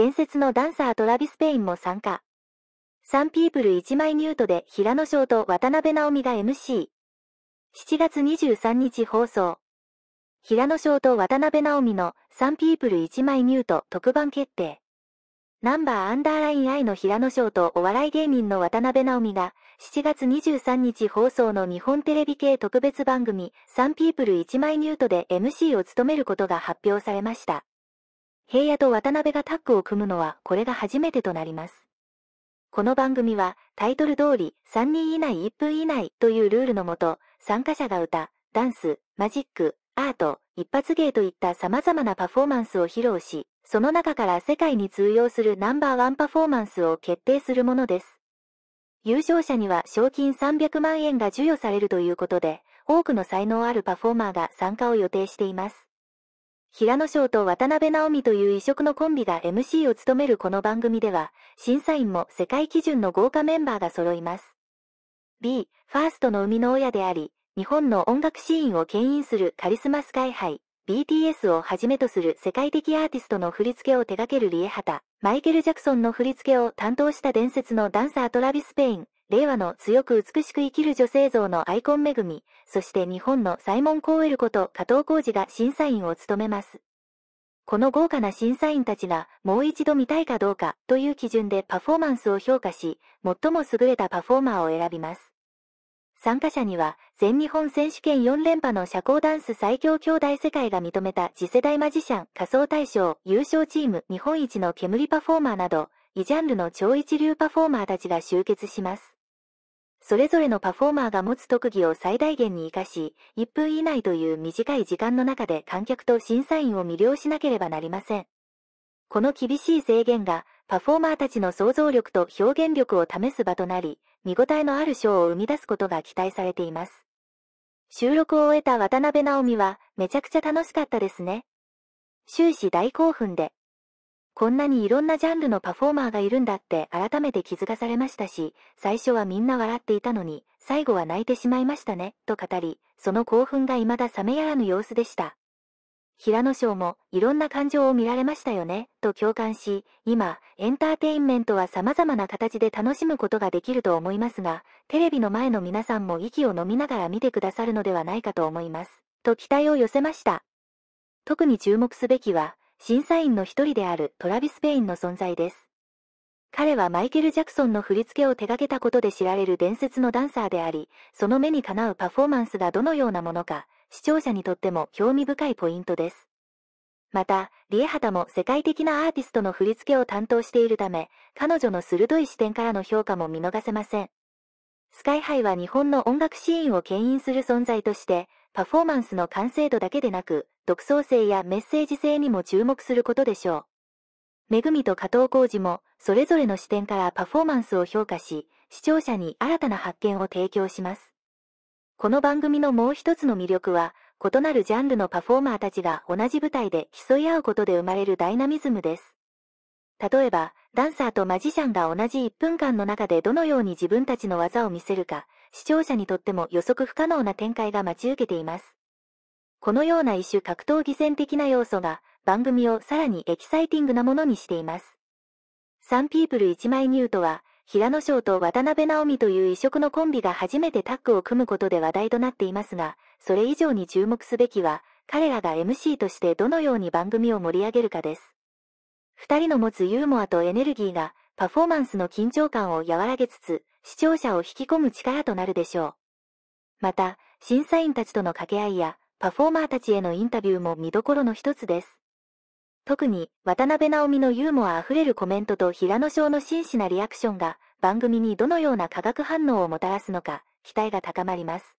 伝説のダンサートラビス・ペインも参加。サンピープル1枚ニュートで平野翔と渡辺直美が MC。7月23日放送。平野翔と渡辺直美のサンピープル1枚ニュート特番決定。ナンバーアンダーライン I の平野翔とお笑い芸人の渡辺直美が7月23日放送の日本テレビ系特別番組サンピープル1枚ニュートで MC を務めることが発表されました。平野と渡辺がタッグを組むのはこれが初めてとなります。この番組はタイトル通り3人以内1分以内というルールのもと、参加者が歌、ダンス、マジック、アート、一発芸といった様々なパフォーマンスを披露し、その中から世界に通用するナンバーワンパフォーマンスを決定するものです。優勝者には賞金300万円が授与されるということで、多くの才能あるパフォーマーが参加を予定しています。平野翔と渡辺直美という異色のコンビが MC を務めるこの番組では、審査員も世界基準の豪華メンバーが揃います。B、ファーストの生みの親であり、日本の音楽シーンを牽引するカリスマスカイハイ、BTS をはじめとする世界的アーティストの振り付けを手掛けるリエハタ、マイケル・ジャクソンの振り付けを担当した伝説のダンサートラビス・ペイン、令和の強く美しく生きる女性像のアイコン恵み、そして日本のサイモン・コーエルこと加藤浩二が審査員を務めます。この豪華な審査員たちがもう一度見たいかどうかという基準でパフォーマンスを評価し、最も優れたパフォーマーを選びます。参加者には全日本選手権4連覇の社交ダンス最強兄弟世界が認めた次世代マジシャン仮想大賞優勝チーム日本一の煙パフォーマーなど、異ジャンルの超一流パフォーマーたちが集結します。それぞれのパフォーマーが持つ特技を最大限に活かし、1分以内という短い時間の中で観客と審査員を魅了しなければなりません。この厳しい制限が、パフォーマーたちの想像力と表現力を試す場となり、見応えのあるショーを生み出すことが期待されています。収録を終えた渡辺直美は、めちゃくちゃ楽しかったですね。終始大興奮で、こんなにいろんなジャンルのパフォーマーがいるんだって改めて気づかされましたし、最初はみんな笑っていたのに、最後は泣いてしまいましたね、と語り、その興奮が未だ冷めやらぬ様子でした。平野翔もいろんな感情を見られましたよね、と共感し、今、エンターテインメントは様々な形で楽しむことができると思いますが、テレビの前の皆さんも息を飲みながら見てくださるのではないかと思います、と期待を寄せました。特に注目すべきは、審査員の一人であるトラビス・ペインの存在です。彼はマイケル・ジャクソンの振り付けを手掛けたことで知られる伝説のダンサーであり、その目にかなうパフォーマンスがどのようなものか、視聴者にとっても興味深いポイントです。また、リエハタも世界的なアーティストの振り付けを担当しているため、彼女の鋭い視点からの評価も見逃せません。スカイハイは日本の音楽シーンを牽引する存在として、パフォーマンスの完成度だけでなく、独創性やメッセージ性にも注目することでしょう。めぐみと加藤浩二も、それぞれの視点からパフォーマンスを評価し、視聴者に新たな発見を提供します。この番組のもう一つの魅力は、異なるジャンルのパフォーマーたちが同じ舞台で競い合うことで生まれるダイナミズムです。例えば、ダンサーとマジシャンが同じ1分間の中でどのように自分たちの技を見せるか、視聴者にとっても予測不可能な展開が待ち受けています。このような異種格闘技戦的な要素が番組をさらにエキサイティングなものにしています。サンピープル一枚ニュートは、平野翔と渡辺直美という異色のコンビが初めてタッグを組むことで話題となっていますが、それ以上に注目すべきは、彼らが MC としてどのように番組を盛り上げるかです。二人の持つユーモアとエネルギーが、パフォーマンスの緊張感を和らげつつ、視聴者を引き込む力となるでしょう。また、審査員たちとの掛け合いや、パフォーマーたちへのインタビューも見どころの一つです。特に、渡辺直美のユーモア溢れるコメントと平野翔の真摯なリアクションが、番組にどのような化学反応をもたらすのか、期待が高まります。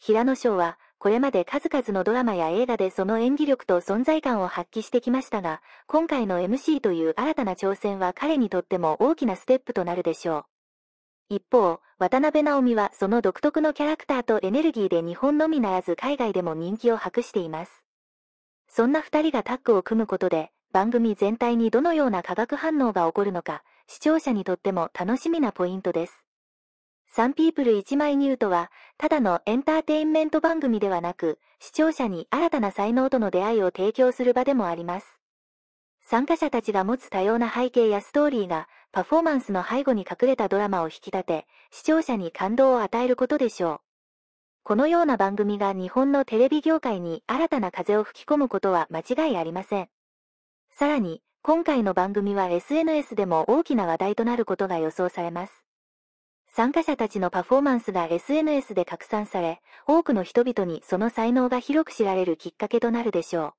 平野翔は、これまで数々のドラマや映画でその演技力と存在感を発揮してきましたが、今回の MC という新たな挑戦は彼にとっても大きなステップとなるでしょう。一方、渡辺直美はその独特のキャラクターとエネルギーで日本のみならず海外でも人気を博しています。そんな二人がタッグを組むことで、番組全体にどのような化学反応が起こるのか、視聴者にとっても楽しみなポイントです。サンピープル一枚ニュートは、ただのエンターテインメント番組ではなく、視聴者に新たな才能との出会いを提供する場でもあります。参加者たちが持つ多様な背景やストーリーが、パフォーマンスの背後に隠れたドラマを引き立て、視聴者に感動を与えることでしょう。このような番組が日本のテレビ業界に新たな風を吹き込むことは間違いありません。さらに、今回の番組は SNS でも大きな話題となることが予想されます。参加者たちのパフォーマンスが SNS で拡散され、多くの人々にその才能が広く知られるきっかけとなるでしょう。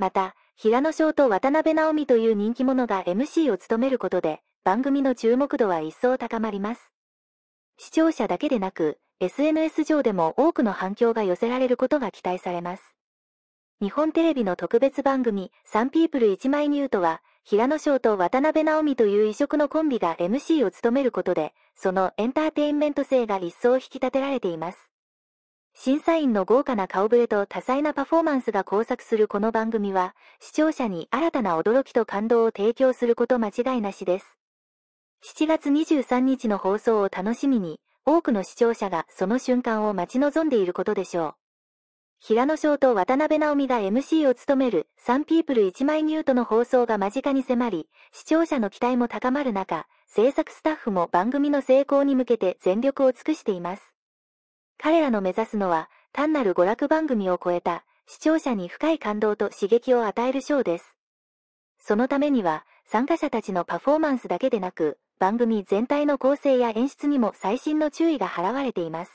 また、平野翔と渡辺直美という人気者が MC を務めることで、番組の注目度は一層高まります。視聴者だけでなく、SNS 上でも多くの反響が寄せられることが期待されます。日本テレビの特別番組、サンピープル1枚ニュートは、平野翔と渡辺直美という異色のコンビが MC を務めることで、そのエンターテインメント性が一層引き立てられています。審査員の豪華な顔ぶれと多彩なパフォーマンスが交錯するこの番組は、視聴者に新たな驚きと感動を提供すること間違いなしです。7月23日の放送を楽しみに、多くの視聴者がその瞬間を待ち望んでいることでしょう。平野翔と渡辺直美が MC を務めるサンピープル1枚ニュートの放送が間近に迫り、視聴者の期待も高まる中、制作スタッフも番組の成功に向けて全力を尽くしています。彼らの目指すのは、単なる娯楽番組を超えた、視聴者に深い感動と刺激を与えるショーです。そのためには、参加者たちのパフォーマンスだけでなく、番組全体の構成や演出にも細心の注意が払われています。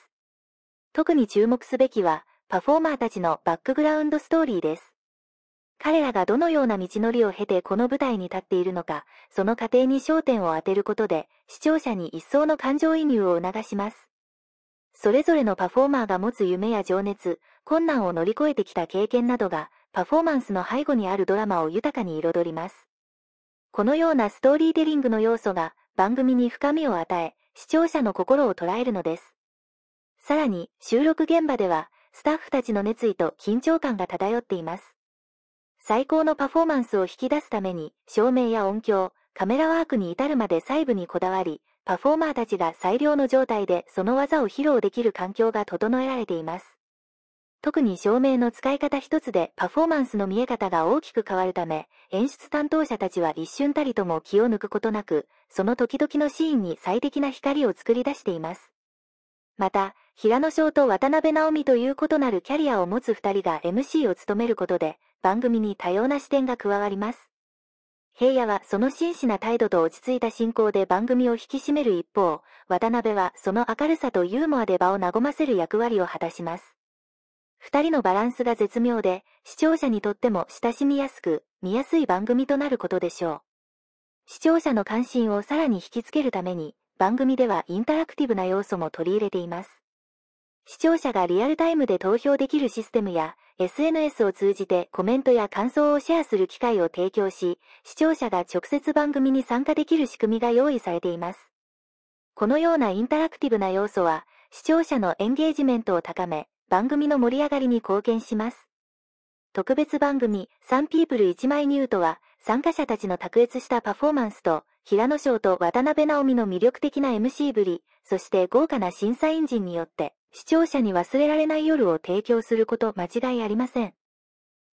特に注目すべきは、パフォーマーたちのバックグラウンドストーリーです。彼らがどのような道のりを経てこの舞台に立っているのか、その過程に焦点を当てることで、視聴者に一層の感情移入を促します。それぞれのパフォーマーが持つ夢や情熱、困難を乗り越えてきた経験などが、パフォーマンスの背後にあるドラマを豊かに彩ります。このようなストーリーテリングの要素が、番組に深みを与え、視聴者の心を捉えるのです。さらに、収録現場では、スタッフたちの熱意と緊張感が漂っています。最高のパフォーマンスを引き出すために、照明や音響、カメラワークに至るまで細部にこだわり、パフォーマーたちが最良の状態でその技を披露できる環境が整えられています。特に照明の使い方一つでパフォーマンスの見え方が大きく変わるため、演出担当者たちは一瞬たりとも気を抜くことなく、その時々のシーンに最適な光を作り出しています。また、平野翔と渡辺直美という異なるキャリアを持つ二人が MC を務めることで、番組に多様な視点が加わります。平野はその真摯な態度と落ち着いた進行で番組を引き締める一方、渡辺はその明るさとユーモアで場を和ませる役割を果たします。二人のバランスが絶妙で、視聴者にとっても親しみやすく、見やすい番組となることでしょう。視聴者の関心をさらに引きつけるために、番組ではインタラクティブな要素も取り入れています。視聴者がリアルタイムで投票できるシステムや、SNS を通じてコメントや感想をシェアする機会を提供し、視聴者が直接番組に参加できる仕組みが用意されています。このようなインタラクティブな要素は、視聴者のエンゲージメントを高め、番組の盛り上がりに貢献します。特別番組、サンピープル1枚ニュートは、参加者たちの卓越したパフォーマンスと、平野翔と渡辺直美の魅力的な MC ぶり、そして豪華な審査員陣によって、視聴者に忘れられない夜を提供すること間違いありません。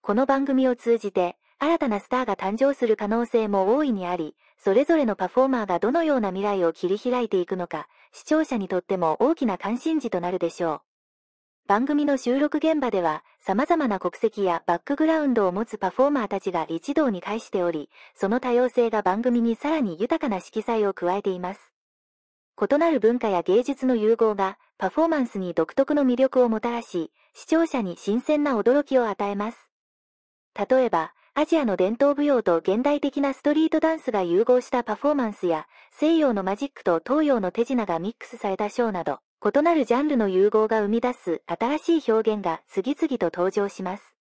この番組を通じて、新たなスターが誕生する可能性も大いにあり、それぞれのパフォーマーがどのような未来を切り開いていくのか、視聴者にとっても大きな関心事となるでしょう。番組の収録現場では、様々な国籍やバックグラウンドを持つパフォーマーたちが一堂に会しており、その多様性が番組にさらに豊かな色彩を加えています。異なる文化や芸術の融合が、パフォーマンスに独特の魅力をもたらし、視聴者に新鮮な驚きを与えます。例えば、アジアの伝統舞踊と現代的なストリートダンスが融合したパフォーマンスや、西洋のマジックと東洋の手品がミックスされたショーなど、異なるジャンルの融合が生み出す新しい表現が次々と登場します。